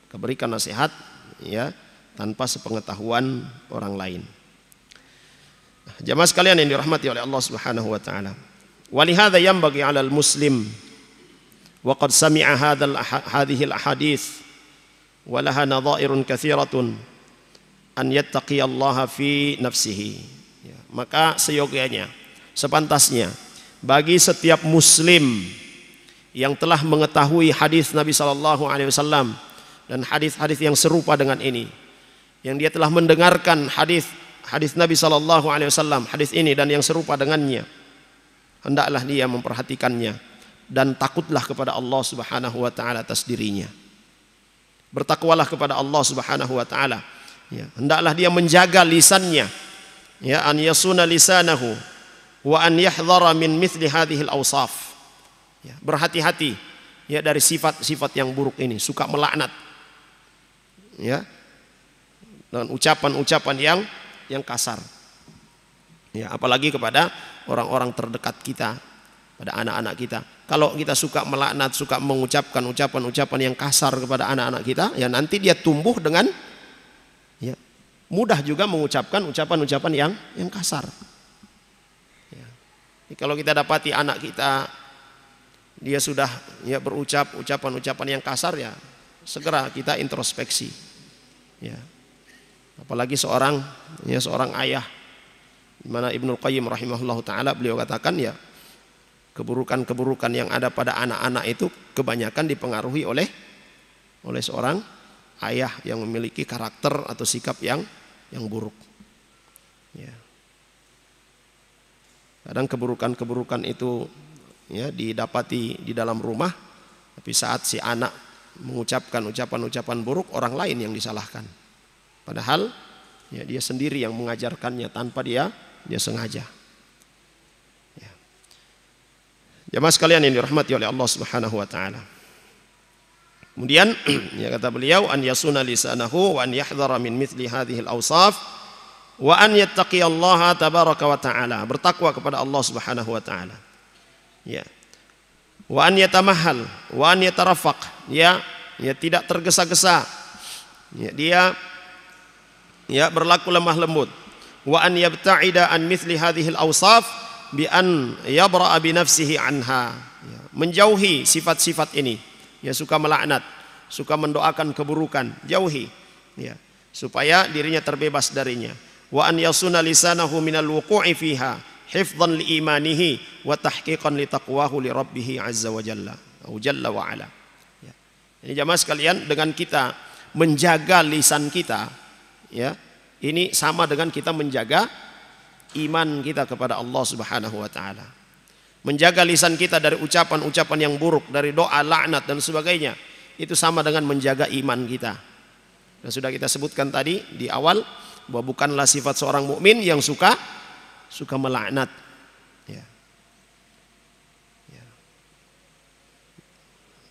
Keberikan nasihat ya tanpa sepengetahuan orang lain. Jamaah sekalian yang dirahmati oleh Allah Subhanahu wa taala. Walihada bagi 'alal muslim wa qad sami'a hadzal hadhihi al ahadits wa laha nadha'irun katsiratun an yattaqiyallaha fi nafsihi. Ya, maka seyogianya, sepantasnya bagi setiap muslim yang telah mengetahui hadis Nabi sallallahu alaihi wasallam dan hadis-hadis yang serupa dengan ini yang dia telah mendengarkan hadis hadis Nabi sallallahu alaihi wasallam hadis ini dan yang serupa dengannya hendaklah dia memperhatikannya dan takutlah kepada Allah Subhanahu wa taala atas dirinya bertakwalah kepada Allah Subhanahu wa taala ya hendaklah dia menjaga lisannya ya an yasuna lisanahu wa an yahdhara min mithli al awsaf. Ya, berhati-hati ya dari sifat-sifat yang buruk ini, suka melaknat. Ya. Dengan ucapan-ucapan yang yang kasar. Ya, apalagi kepada orang-orang terdekat kita, pada anak-anak kita. Kalau kita suka melaknat, suka mengucapkan ucapan-ucapan yang kasar kepada anak-anak kita, ya nanti dia tumbuh dengan ya, mudah juga mengucapkan ucapan-ucapan yang yang kasar. Kalau kita dapati anak kita dia sudah ya berucap ucapan-ucapan yang kasar ya, segera kita introspeksi. Ya. Apalagi seorang ya seorang ayah di mana Ibnu Qayyim rahimahullahu taala beliau katakan ya keburukan-keburukan yang ada pada anak-anak itu kebanyakan dipengaruhi oleh oleh seorang ayah yang memiliki karakter atau sikap yang yang buruk. Ya. Kadang keburukan-keburukan itu ya didapati di dalam rumah, tapi saat si anak mengucapkan ucapan-ucapan buruk orang lain yang disalahkan. Padahal ya dia sendiri yang mengajarkannya tanpa dia dia sengaja. Ya. Jamaah sekalian yang dirahmati oleh Allah Subhanahu wa taala. Kemudian ya kata beliau an yasuna lisanahu wa an yahdhara min mithli hadhihi al-awsaf wa an yattaqiyallaha tabaraka wa taala bertakwa kepada Allah Subhanahu wa taala ya wa an yatamahal, wa an yatarafaq ya ya tidak tergesa-gesa ya dia ya berlaku lemah lembut wa an yabta'ida an mithli hadhil awsaf bi an yabra'a bi nafsihi anha ya, menjauhi sifat-sifat ini ya suka melaknat suka mendoakan keburukan jauhi ya supaya dirinya terbebas darinya wa an yasuna lisanahu minal wuqu'i fiha hifdhan li imanihi wa tahqiqan li taqwahu li rabbih azza wa jalla au jalla wa ala ya. ini jamaah sekalian dengan kita menjaga lisan kita ya ini sama dengan kita menjaga iman kita kepada Allah Subhanahu wa taala menjaga lisan kita dari ucapan-ucapan yang buruk dari doa laknat dan sebagainya itu sama dengan menjaga iman kita dan sudah kita sebutkan tadi di awal bahwa bukanlah sifat seorang mukmin yang suka suka melaknat. Ya. Ya.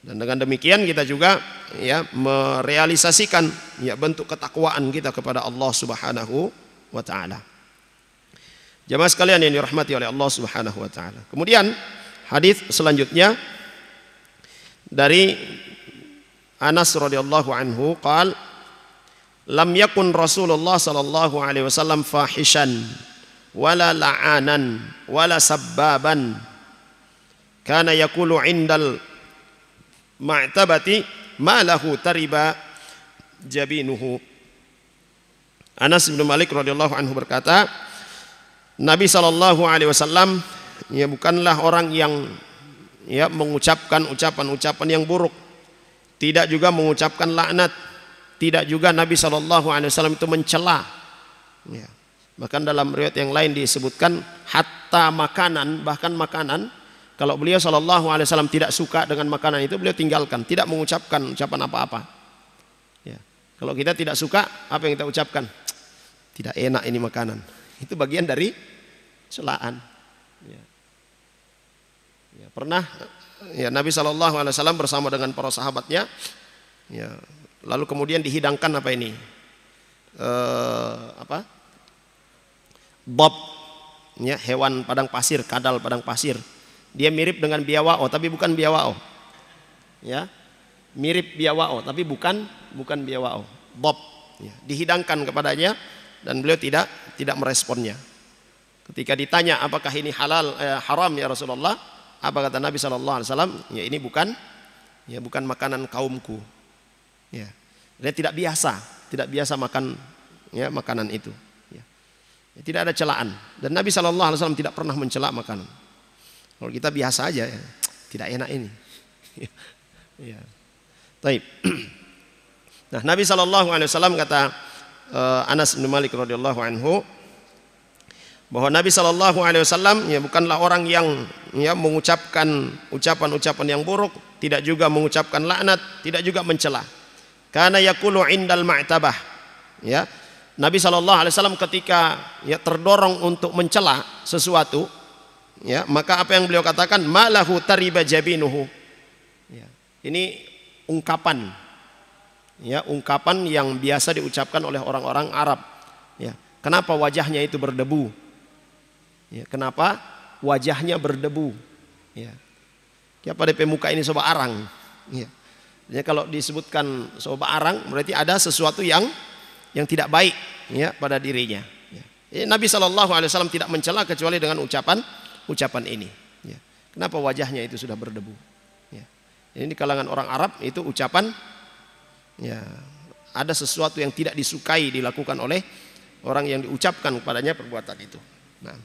Dan dengan demikian kita juga ya merealisasikan ya bentuk ketakwaan kita kepada Allah Subhanahu wa taala. Jamaah sekalian yang dirahmati oleh Allah Subhanahu wa taala. Kemudian hadis selanjutnya dari Anas radhiyallahu anhu qala lam yakun Rasulullah sallallahu alaihi wasallam fahishan wala la'anan wala sabbaban kana yaqulu indal ma'tabati ma lahu tariba jabinuhu Anas bin Malik radhiyallahu anhu berkata Nabi sallallahu alaihi wasallam ya bukanlah orang yang ya mengucapkan ucapan-ucapan yang buruk tidak juga mengucapkan laknat tidak juga Nabi Shallallahu Alaihi Wasallam itu mencela. Ya. Bahkan dalam riwayat yang lain disebutkan hatta makanan, bahkan makanan kalau beliau Shallallahu Alaihi Wasallam tidak suka dengan makanan itu, beliau tinggalkan, tidak mengucapkan ucapan apa-apa. Ya. Kalau kita tidak suka, apa yang kita ucapkan? Tidak enak ini makanan. Itu bagian dari celaan. Ya. Ya, pernah ya Nabi Shallallahu Alaihi Wasallam bersama dengan para sahabatnya, ya Lalu kemudian dihidangkan apa ini? Eh, apa? Bob, ya, hewan padang pasir, kadal padang pasir. Dia mirip dengan biawao, tapi bukan biawao. Ya, mirip biawao, tapi bukan bukan biawao. Bob, ya, dihidangkan kepadanya dan beliau tidak tidak meresponnya. Ketika ditanya apakah ini halal eh, haram ya Rasulullah, apa kata Nabi saw? Ya ini bukan ya bukan makanan kaumku. Ya. Dia tidak biasa, tidak biasa makan ya makanan itu. Ya. ya tidak ada celaan dan Nabi Shallallahu Alaihi Wasallam tidak pernah mencela makanan. Kalau kita biasa aja, ya, tidak enak ini. Ya. ya. Taib. Nah, Nabi Shallallahu Alaihi Wasallam kata uh, Anas bin Malik radhiyallahu anhu bahwa Nabi Shallallahu Alaihi Wasallam ya bukanlah orang yang ya mengucapkan ucapan-ucapan yang buruk, tidak juga mengucapkan laknat, tidak juga mencela. Karena yakulu indal ma'tabah. Ya. Nabi Shallallahu Alaihi Wasallam ketika ya terdorong untuk mencela sesuatu, ya maka apa yang beliau katakan malahu tariba jabinuhu. Ya. Ini ungkapan, ya ungkapan yang biasa diucapkan oleh orang-orang Arab. Ya. Kenapa wajahnya itu berdebu? Ya. Kenapa wajahnya berdebu? Ya. Kenapa ya, DP muka ini sobat arang? Ya. Ya, kalau disebutkan soba arang berarti ada sesuatu yang yang tidak baik ya pada dirinya. Ya. Nabi saw tidak mencela kecuali dengan ucapan ucapan ini. Ya. Kenapa wajahnya itu sudah berdebu? Ya. Ini di kalangan orang Arab itu ucapan ya ada sesuatu yang tidak disukai dilakukan oleh orang yang diucapkan kepadanya perbuatan itu. Nah.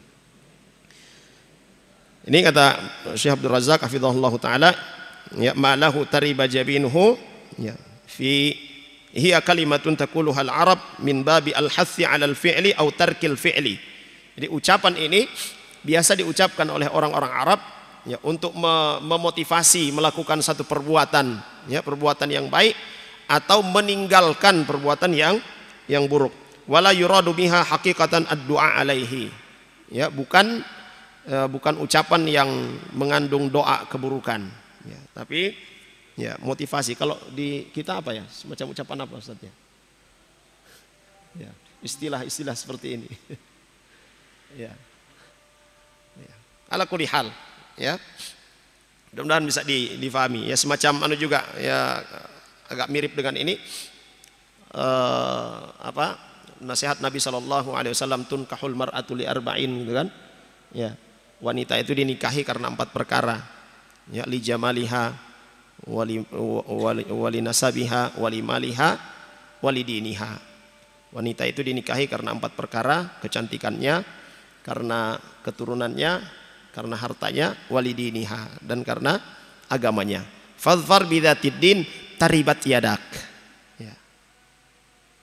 Ini kata Syekh Abdul Razak hafizahullah taala ya ma'lahu tariba jabinhu ya fi hiya kalimatun taquluha al-arab min babi al-hassi 'ala al-fi'li au tarkil fi'li jadi ucapan ini biasa diucapkan oleh orang-orang Arab ya untuk me memotivasi melakukan satu perbuatan ya perbuatan yang baik atau meninggalkan perbuatan yang yang buruk wala yuradu biha hakikatan ad-du'a alaihi ya bukan eh, bukan ucapan yang mengandung doa keburukan Ya, tapi ya motivasi. Kalau di kita apa ya? Semacam ucapan apa Ustaz Ya, ya istilah-istilah seperti ini. Ya. ya. Ala kuli hal, ya. Mudah-mudahan bisa di, difahami. Ya semacam anu juga ya agak mirip dengan ini. Uh, apa nasihat Nabi Shallallahu Alaihi Wasallam tun kahul li arba'in gitu kan ya wanita itu dinikahi karena empat perkara ya li jamaliha wali wali, wali nasabiha wali maliha wali diniha wanita itu dinikahi karena empat perkara kecantikannya karena keturunannya karena hartanya wali diniha dan karena agamanya fadfar bidatid din taribat yadak ya.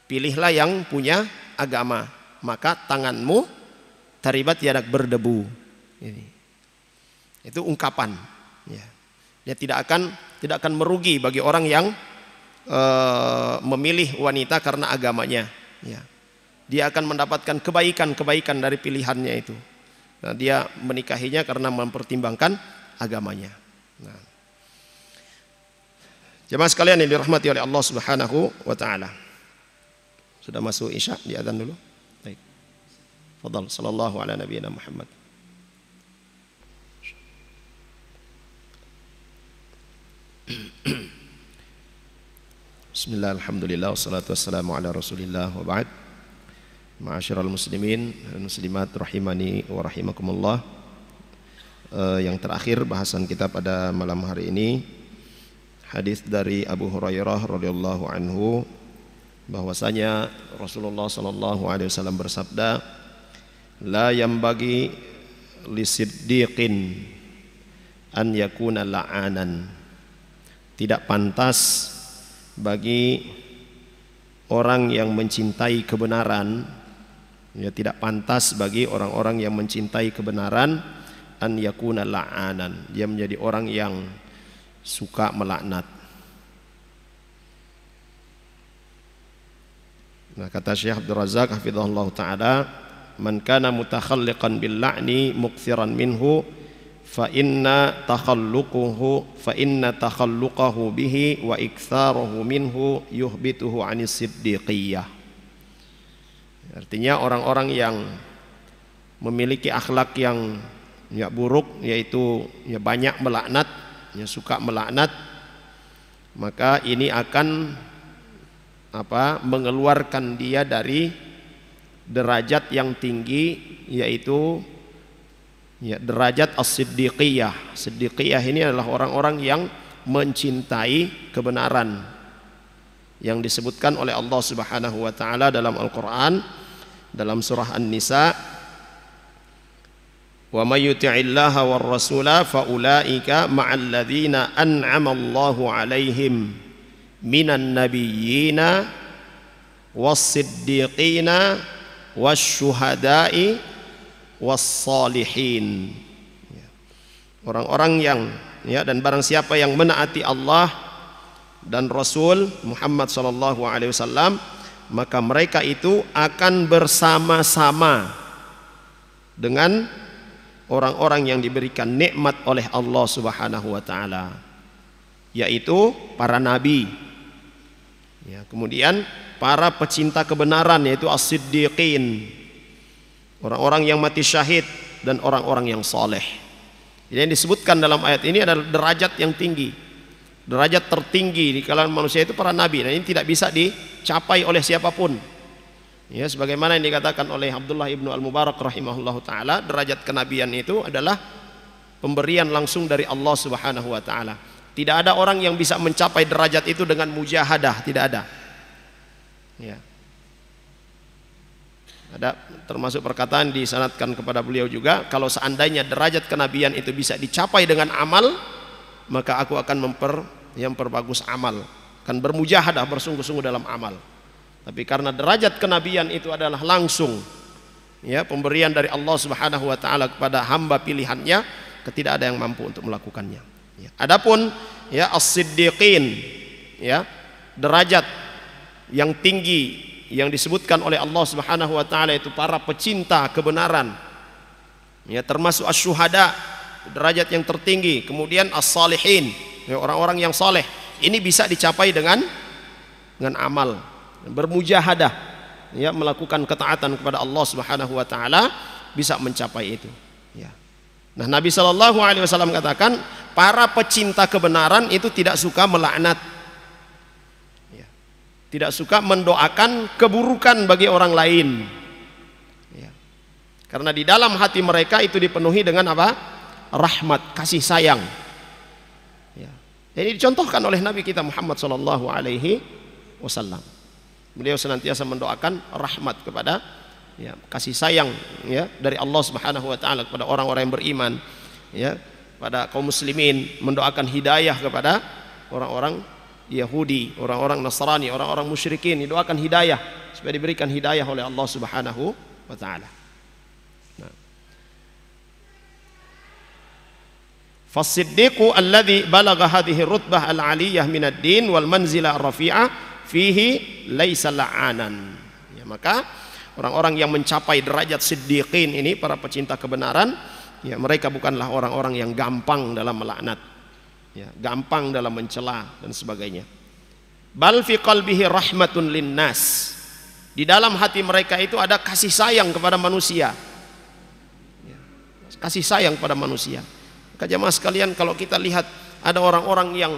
pilihlah yang punya agama maka tanganmu taribat yadak berdebu ini itu ungkapan Ya. Dia tidak akan tidak akan merugi bagi orang yang e, memilih wanita karena agamanya. Ya. Dia akan mendapatkan kebaikan-kebaikan dari pilihannya itu. Nah, dia menikahinya karena mempertimbangkan agamanya. Nah. Jemaah sekalian yang dirahmati oleh Allah Subhanahu wa taala. Sudah masuk Isya, diadzan dulu. Baik. Fadal sallallahu ala nabiyina Muhammad. Bismillah, alhamdulillah, wassalatu wassalamu ala rasulillah wa ba'd Ma'asyiral muslimin muslimat rahimani wa rahimakumullah e, Yang terakhir bahasan kita pada malam hari ini Hadis dari Abu Hurairah radhiyallahu anhu bahwasanya Rasulullah sallallahu alaihi wasallam bersabda la yambagi bagi siddiqin an yakuna la'anan tidak pantas bagi orang yang mencintai kebenaran ya tidak pantas bagi orang-orang yang mencintai kebenaran an yakuna la'anan dia menjadi orang yang suka melaknat nah kata Syekh Abdul Razak hafizahullah taala man kana mutakhalliqan bil la'ni mukthiran minhu fa inna takhalluquhu fa inna takhalluqahu bihi wa iktsaruhu minhu yuhbituhu anis siddiqiyah artinya orang-orang yang memiliki akhlak yang ya buruk yaitu ya banyak melaknat ya suka melaknat maka ini akan apa mengeluarkan dia dari derajat yang tinggi yaitu ya derajat as-siddiqiyah. Siddiqiyah ini adalah orang-orang yang mencintai kebenaran yang disebutkan oleh Allah Subhanahu wa taala dalam Al-Qur'an dalam surah An-Nisa wa may yuti'illaha war rasula faulaika ma'al ladzina an'ama Allahu 'alaihim minan nabiyyina was-siddiqina wasyuhada'i wassalihin ya. orang-orang yang ya dan barang siapa yang menaati Allah dan Rasul Muhammad sallallahu alaihi wasallam maka mereka itu akan bersama-sama dengan orang-orang yang diberikan nikmat oleh Allah Subhanahu wa taala yaitu para nabi ya kemudian para pecinta kebenaran yaitu as-siddiqin orang-orang yang mati syahid dan orang-orang yang soleh jadi yang disebutkan dalam ayat ini adalah derajat yang tinggi derajat tertinggi di kalangan manusia itu para nabi dan nah, ini tidak bisa dicapai oleh siapapun ya sebagaimana yang dikatakan oleh Abdullah ibnu al Mubarak rahimahullah taala derajat kenabian itu adalah pemberian langsung dari Allah subhanahu wa taala tidak ada orang yang bisa mencapai derajat itu dengan mujahadah tidak ada ya ada termasuk perkataan disanatkan kepada beliau juga, kalau seandainya derajat kenabian itu bisa dicapai dengan amal, maka aku akan memper yang perbagus amal. akan bermujahadah bersungguh-sungguh dalam amal. Tapi karena derajat kenabian itu adalah langsung ya pemberian dari Allah Subhanahu wa taala kepada hamba pilihannya, ketidak ada yang mampu untuk melakukannya. Ya. Adapun ya as-siddiqin ya derajat yang tinggi yang disebutkan oleh Allah Subhanahu wa taala itu para pecinta kebenaran. Ya, termasuk asyuhada, derajat yang tertinggi, kemudian as-salihin, ya, orang-orang yang saleh. Ini bisa dicapai dengan dengan amal, bermujahadah, ya, melakukan ketaatan kepada Allah Subhanahu wa taala bisa mencapai itu. Ya. Nah, Nabi Shallallahu alaihi wasallam katakan, para pecinta kebenaran itu tidak suka melaknat tidak suka mendoakan keburukan bagi orang lain ya. karena di dalam hati mereka itu dipenuhi dengan apa rahmat kasih sayang ya. ini dicontohkan oleh Nabi kita Muhammad Shallallahu Alaihi Wasallam beliau senantiasa mendoakan rahmat kepada ya, kasih sayang ya dari Allah Subhanahu Wa Taala kepada orang-orang yang beriman ya pada kaum muslimin mendoakan hidayah kepada orang-orang Yahudi, orang-orang Nasrani, orang-orang musyrikin, didoakan hidayah supaya diberikan hidayah oleh Allah Subhanahu wa taala. Nah. Fasiddiqu alladhi balagha hadhihi rutbah al-aliyah min ad-din wal manzilah ar-rafi'ah fihi laisa la'anan. Ya, maka orang-orang yang mencapai derajat siddiqin ini para pecinta kebenaran, ya mereka bukanlah orang-orang yang gampang dalam melaknat ya, gampang dalam mencela dan sebagainya. Bal fi qalbihi rahmatun linnas. Di dalam hati mereka itu ada kasih sayang kepada manusia. Ya, kasih sayang kepada manusia. Maka mas sekalian kalau kita lihat ada orang-orang yang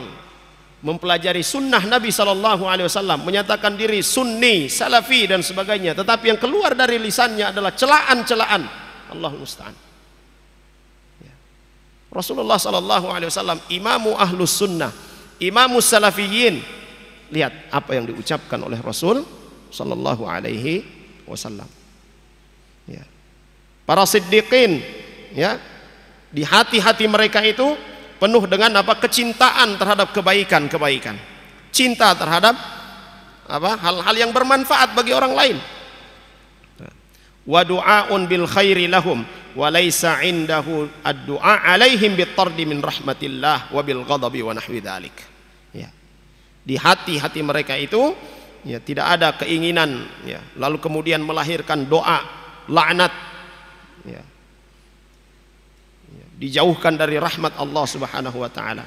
mempelajari sunnah Nabi Shallallahu Alaihi Wasallam menyatakan diri Sunni, Salafi dan sebagainya, tetapi yang keluar dari lisannya adalah celaan-celaan. Allah Musta'an. Rasulullah Shallallahu Alaihi Wasallam imamu ahlus sunnah imamu salafiyin lihat apa yang diucapkan oleh Rasul Shallallahu Alaihi Wasallam ya. para siddiqin ya di hati-hati mereka itu penuh dengan apa kecintaan terhadap kebaikan-kebaikan cinta terhadap apa hal-hal yang bermanfaat bagi orang lain nah. wa du'aun bil khairi lahum walaysa indahu addu'a alaihim bitardi min rahmatillah wabil ghadabi wa nahwi dhalik. Ya. Di hati-hati mereka itu ya tidak ada keinginan ya, lalu kemudian melahirkan doa laknat ya. ya. Dijauhkan dari rahmat Allah Subhanahu wa taala.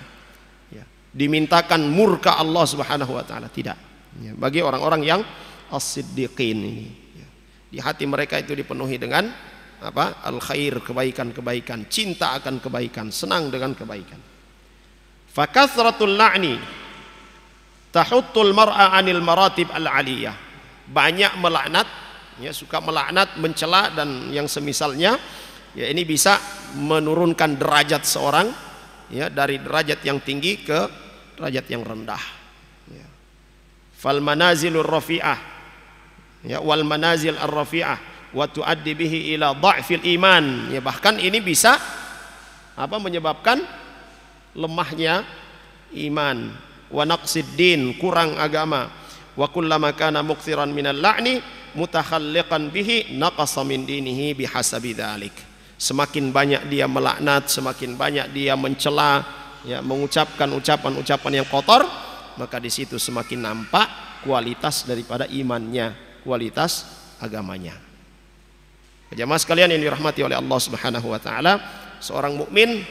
Ya. Dimintakan murka Allah Subhanahu wa taala tidak. Ya. Bagi orang-orang yang as-siddiqin ini. Ya. Di hati mereka itu dipenuhi dengan apa al khair kebaikan-kebaikan cinta akan kebaikan senang dengan kebaikan fakathratul la'ni tahuttul mar'a anil maratib al aliyah banyak melaknat ya suka melaknat mencela dan yang semisalnya ya ini bisa menurunkan derajat seorang ya dari derajat yang tinggi ke derajat yang rendah ya. fal manazilur rafi'ah ya wal manazil ar rafi'ah watu adibihi ila dha'fil iman ya bahkan ini bisa apa menyebabkan lemahnya iman wa naqsid kurang agama wa kullama kana mukthiran minal la'ni mutakhalliqan bihi naqasa min dinihi bihasabi dhalik semakin banyak dia melaknat semakin banyak dia mencela ya mengucapkan ucapan-ucapan yang kotor maka di situ semakin nampak kualitas daripada imannya kualitas agamanya Jamaah sekalian yang dirahmati oleh Allah Subhanahu wa taala, seorang mukmin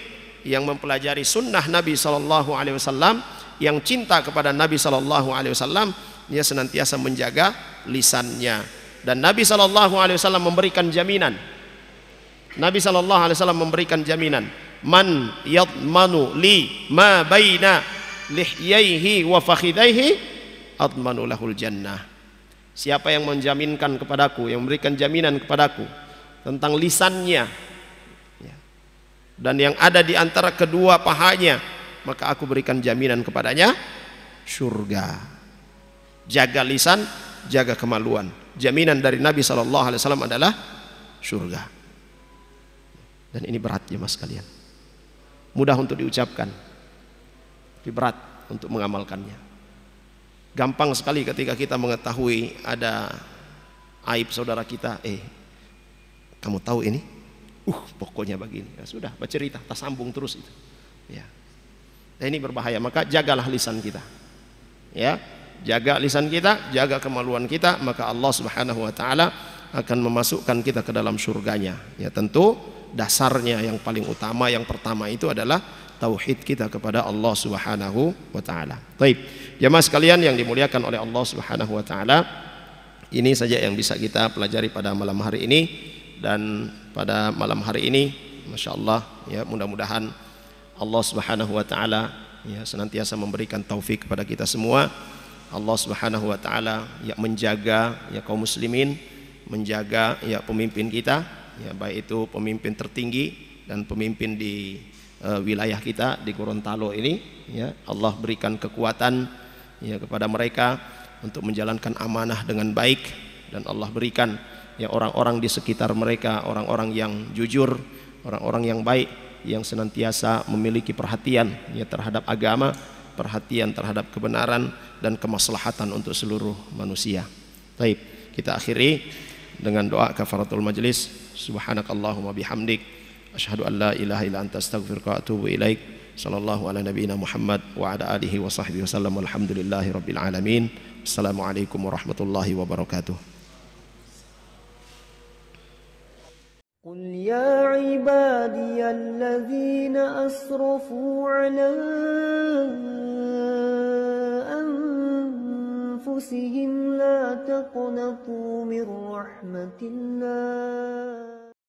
yang mempelajari sunnah Nabi sallallahu alaihi wasallam, yang cinta kepada Nabi sallallahu alaihi wasallam, dia senantiasa menjaga lisannya. Dan Nabi sallallahu alaihi wasallam memberikan jaminan. Nabi sallallahu alaihi wasallam memberikan jaminan, "Man yadmanu li ma baina lihyaihi wa fakhidaihi admanu lahul jannah." Siapa yang menjaminkan kepadaku, yang memberikan jaminan kepadaku tentang lisannya ya. dan yang ada di antara kedua pahanya maka aku berikan jaminan kepadanya surga jaga lisan jaga kemaluan jaminan dari Nabi Shallallahu Alaihi Wasallam adalah surga dan ini berat ya mas kalian mudah untuk diucapkan tapi berat untuk mengamalkannya gampang sekali ketika kita mengetahui ada aib saudara kita eh kamu tahu ini? Uh, pokoknya begini. Ya, sudah, bercerita, tak sambung terus itu. Ya. Nah, ini berbahaya, maka jagalah lisan kita. Ya, jaga lisan kita, jaga kemaluan kita, maka Allah Subhanahu wa taala akan memasukkan kita ke dalam surganya. Ya, tentu dasarnya yang paling utama yang pertama itu adalah tauhid kita kepada Allah Subhanahu wa taala. Baik. Jemaah sekalian yang dimuliakan oleh Allah Subhanahu wa taala, ini saja yang bisa kita pelajari pada malam hari ini dan pada malam hari ini Masya Allah ya mudah-mudahan Allah subhanahu wa ta'ala ya senantiasa memberikan taufik kepada kita semua Allah subhanahu wa ta'ala ya menjaga ya kaum muslimin menjaga ya pemimpin kita ya baik itu pemimpin tertinggi dan pemimpin di uh, wilayah kita di Gorontalo ini ya Allah berikan kekuatan ya kepada mereka untuk menjalankan amanah dengan baik dan Allah berikan ya orang-orang di sekitar mereka, orang-orang yang jujur, orang-orang yang baik yang senantiasa memiliki perhatian ya terhadap agama, perhatian terhadap kebenaran dan kemaslahatan untuk seluruh manusia. Baik, kita akhiri dengan doa kafaratul majlis. Subhanakallahumma bihamdik asyhadu an la ilaha illa anta astaghfiruka wa atubu ilaik. Sallallahu ala nabiyyina Muhammad wa ala alihi wa sahbihi wasallam. Alhamdulillahirabbil alamin. Assalamualaikum warahmatullahi wabarakatuh. قل يا عبادي الذين أسرفوا على أنفسهم لا تقنطوا من رحمة الله